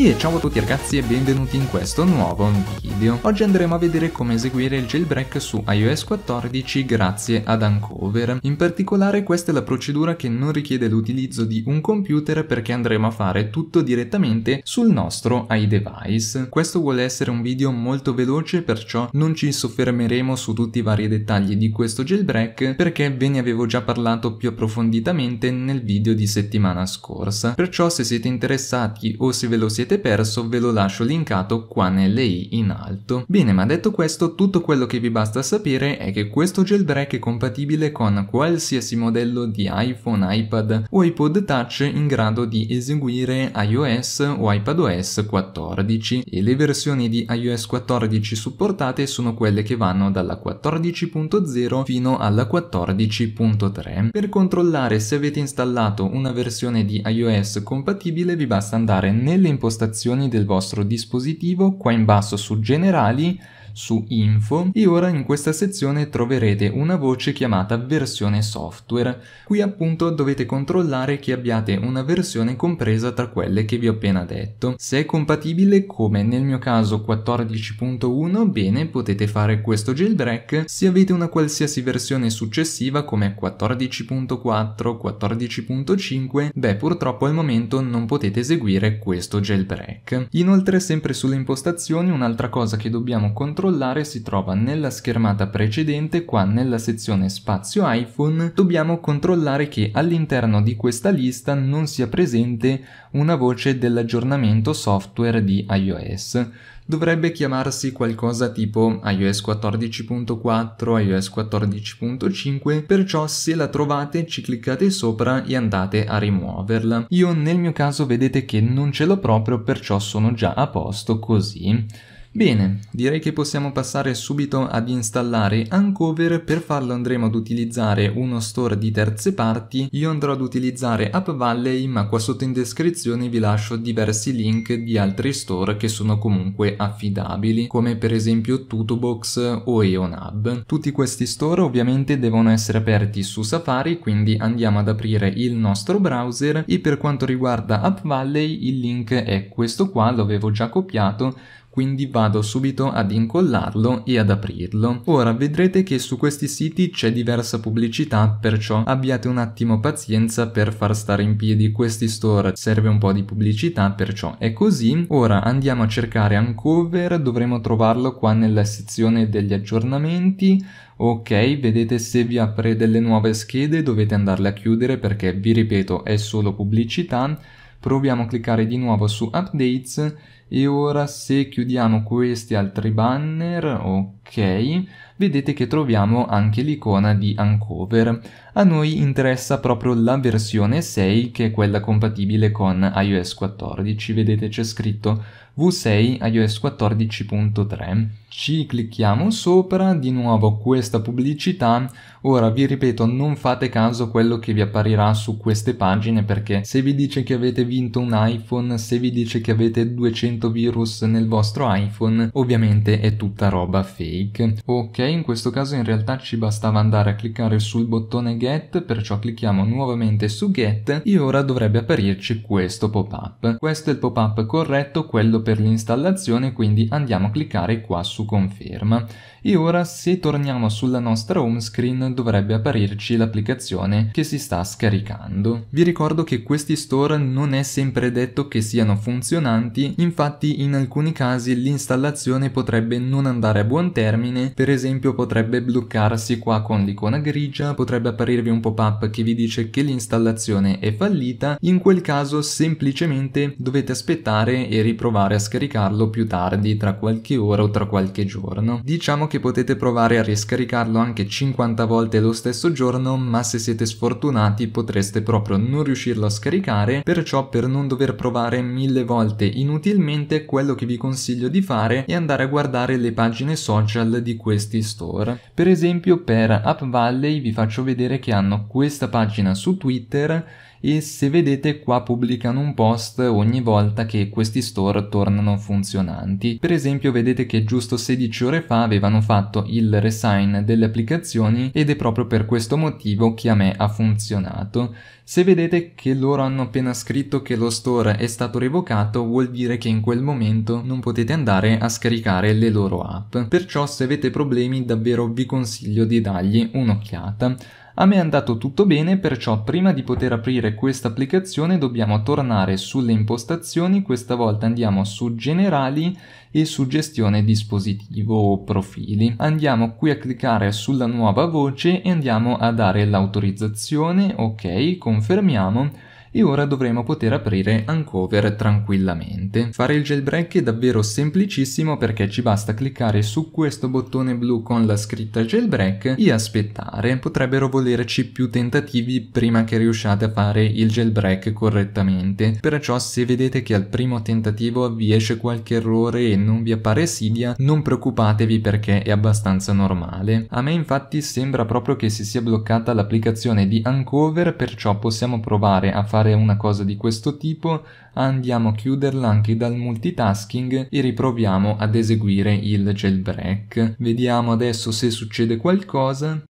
E ciao a tutti ragazzi e benvenuti in questo nuovo video. Oggi andremo a vedere come eseguire il jailbreak su iOS 14 grazie ad Uncover. In particolare questa è la procedura che non richiede l'utilizzo di un computer perché andremo a fare tutto direttamente sul nostro iDevice. Questo vuole essere un video molto veloce perciò non ci soffermeremo su tutti i vari dettagli di questo jailbreak perché ve ne avevo già parlato più approfonditamente nel video di settimana scorsa. Perciò se siete interessati o se ve lo siete siete perso ve lo lascio linkato qua nelle i in alto. Bene ma detto questo tutto quello che vi basta sapere è che questo jailbreak è compatibile con qualsiasi modello di iPhone, iPad o iPod Touch in grado di eseguire iOS o iPadOS 14 e le versioni di iOS 14 supportate sono quelle che vanno dalla 14.0 fino alla 14.3. Per controllare se avete installato una versione di iOS compatibile vi basta andare nelle impostazioni impostazioni del vostro dispositivo qua in basso su generali su Info e ora in questa sezione troverete una voce chiamata versione software. Qui appunto dovete controllare che abbiate una versione compresa tra quelle che vi ho appena detto. Se è compatibile, come nel mio caso 14.1, bene, potete fare questo jailbreak. Se avete una qualsiasi versione successiva come 14.4, 14.5, beh purtroppo al momento non potete eseguire questo jailbreak. Inoltre sempre sulle impostazioni un'altra cosa che dobbiamo controllare controllare si trova nella schermata precedente qua nella sezione spazio iPhone dobbiamo controllare che all'interno di questa lista non sia presente una voce dell'aggiornamento software di iOS dovrebbe chiamarsi qualcosa tipo iOS 14.4, iOS 14.5, perciò se la trovate ci cliccate sopra e andate a rimuoverla. Io nel mio caso vedete che non ce l'ho proprio, perciò sono già a posto così. Bene, direi che possiamo passare subito ad installare Uncover, per farlo andremo ad utilizzare uno store di terze parti, io andrò ad utilizzare App Valley ma qua sotto in descrizione vi lascio diversi link di altri store che sono comunque affidabili, come per esempio Tutobox o EonHub. Tutti questi store ovviamente devono essere aperti su Safari, quindi andiamo ad aprire il nostro browser e per quanto riguarda App Valley il link è questo qua, l'avevo già copiato, quindi vado subito ad incollarlo e ad aprirlo. Ora vedrete che su questi siti c'è diversa pubblicità, perciò abbiate un attimo pazienza per far stare in piedi questi store, serve un po' di pubblicità, perciò è così. Ora andiamo a cercare Uncover, dovremo trovarlo qua nella sezione degli aggiornamenti, ok vedete se vi apre delle nuove schede dovete andarle a chiudere perché vi ripeto è solo pubblicità Proviamo a cliccare di nuovo su Updates e ora se chiudiamo questi altri banner, ok, vedete che troviamo anche l'icona di Uncover. A noi interessa proprio la versione 6 che è quella compatibile con iOS 14, vedete c'è scritto V6 iOS 14.3. Ci clicchiamo sopra, di nuovo questa pubblicità. Ora vi ripeto, non fate caso a quello che vi apparirà su queste pagine perché se vi dice che avete vinto un iPhone, se vi dice che avete 200 virus nel vostro iPhone, ovviamente è tutta roba fake. Ok, in questo caso in realtà ci bastava andare a cliccare sul bottone get, perciò clicchiamo nuovamente su get e ora dovrebbe apparirci questo pop-up. Questo è il pop-up corretto, quello per l'installazione, quindi andiamo a cliccare qua su conferma. E ora se torniamo sulla nostra home screen dovrebbe apparirci l'applicazione che si sta scaricando. Vi ricordo che questi store non è sempre detto che siano funzionanti, infatti in alcuni casi l'installazione potrebbe non andare a buon termine, per esempio esempio potrebbe bloccarsi qua con l'icona grigia, potrebbe apparirvi un pop-up che vi dice che l'installazione è fallita, in quel caso semplicemente dovete aspettare e riprovare a scaricarlo più tardi, tra qualche ora o tra qualche giorno. Diciamo che potete provare a riscaricarlo anche 50 volte lo stesso giorno, ma se siete sfortunati potreste proprio non riuscirlo a scaricare, perciò per non dover provare mille volte inutilmente quello che vi consiglio di fare è andare a guardare le pagine social di questi store. Per esempio per App Valley vi faccio vedere che hanno questa pagina su Twitter e se vedete qua pubblicano un post ogni volta che questi store tornano funzionanti. Per esempio vedete che giusto 16 ore fa avevano fatto il resign delle applicazioni ed è proprio per questo motivo che a me ha funzionato. Se vedete che loro hanno appena scritto che lo store è stato revocato vuol dire che in quel momento non potete andare a scaricare le loro app. Perciò se avete problemi davvero vi consiglio di dargli un'occhiata. A me è andato tutto bene, perciò prima di poter aprire questa applicazione dobbiamo tornare sulle impostazioni, questa volta andiamo su generali e su gestione dispositivo o profili. Andiamo qui a cliccare sulla nuova voce e andiamo a dare l'autorizzazione, ok, confermiamo e ora dovremo poter aprire Uncover tranquillamente. Fare il jailbreak è davvero semplicissimo perché ci basta cliccare su questo bottone blu con la scritta jailbreak e aspettare. Potrebbero volerci più tentativi prima che riusciate a fare il jailbreak correttamente, perciò se vedete che al primo tentativo vi esce qualche errore e non vi appare Sidia, non preoccupatevi perché è abbastanza normale. A me infatti sembra proprio che si sia bloccata l'applicazione di Uncover, perciò possiamo provare a fare fare una cosa di questo tipo andiamo a chiuderla anche dal multitasking e riproviamo ad eseguire il jailbreak. Vediamo adesso se succede qualcosa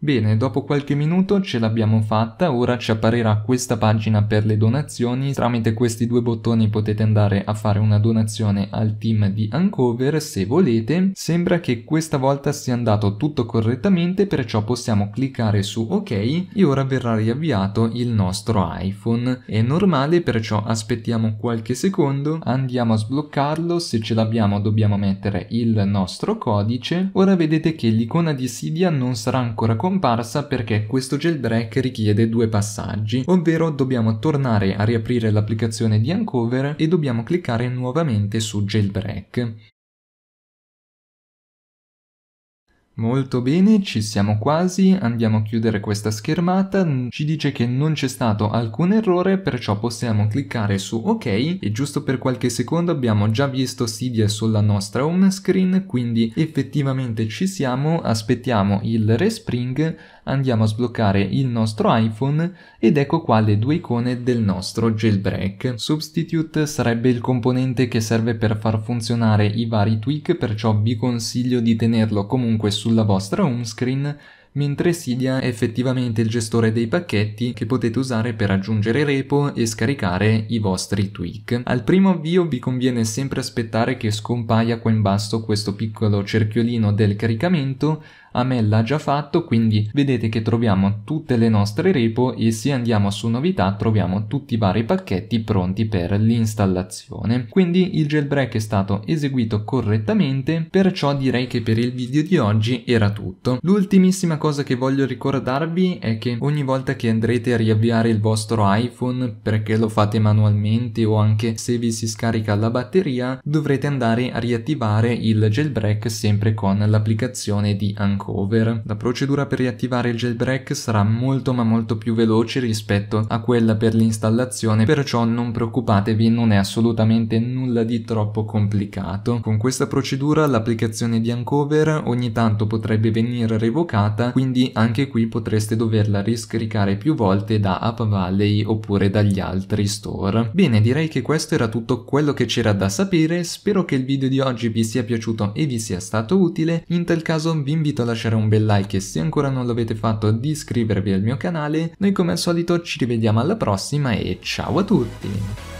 Bene, dopo qualche minuto ce l'abbiamo fatta, ora ci apparirà questa pagina per le donazioni, tramite questi due bottoni potete andare a fare una donazione al team di Uncover se volete, sembra che questa volta sia andato tutto correttamente perciò possiamo cliccare su ok e ora verrà riavviato il nostro iPhone, è normale perciò aspettiamo qualche secondo, andiamo a sbloccarlo, se ce l'abbiamo dobbiamo mettere il nostro codice, ora vedete che l'icona di Sidia non sarà ancora completa comparsa perché questo jailbreak richiede due passaggi, ovvero dobbiamo tornare a riaprire l'applicazione di Uncover e dobbiamo cliccare nuovamente su jailbreak. Molto bene, ci siamo quasi, andiamo a chiudere questa schermata, ci dice che non c'è stato alcun errore, perciò possiamo cliccare su ok e giusto per qualche secondo abbiamo già visto Cydia sulla nostra home screen, quindi effettivamente ci siamo, aspettiamo il respring, andiamo a sbloccare il nostro iPhone ed ecco qua le due icone del nostro jailbreak. Substitute sarebbe il componente che serve per far funzionare i vari tweak, perciò vi consiglio di tenerlo comunque sulla vostra home screen mentre Cydia è effettivamente il gestore dei pacchetti che potete usare per aggiungere repo e scaricare i vostri tweak. Al primo avvio vi conviene sempre aspettare che scompaia qua in basso questo piccolo cerchiolino del caricamento a me l'ha già fatto quindi vedete che troviamo tutte le nostre repo e se andiamo su novità troviamo tutti i vari pacchetti pronti per l'installazione quindi il jailbreak è stato eseguito correttamente perciò direi che per il video di oggi era tutto l'ultimissima cosa che voglio ricordarvi è che ogni volta che andrete a riavviare il vostro iPhone perché lo fate manualmente o anche se vi si scarica la batteria dovrete andare a riattivare il jailbreak sempre con l'applicazione di Uncle Vancouver. La procedura per riattivare il jailbreak sarà molto ma molto più veloce rispetto a quella per l'installazione, perciò non preoccupatevi, non è assolutamente nulla di troppo complicato. Con questa procedura l'applicazione di Uncover ogni tanto potrebbe venire revocata, quindi anche qui potreste doverla riscaricare più volte da App Valley oppure dagli altri store. Bene, direi che questo era tutto quello che c'era da sapere, spero che il video di oggi vi sia piaciuto e vi sia stato utile, in tal caso vi invito a lasciare un bel like e se ancora non l'avete fatto di iscrivervi al mio canale. Noi come al solito ci rivediamo alla prossima e ciao a tutti!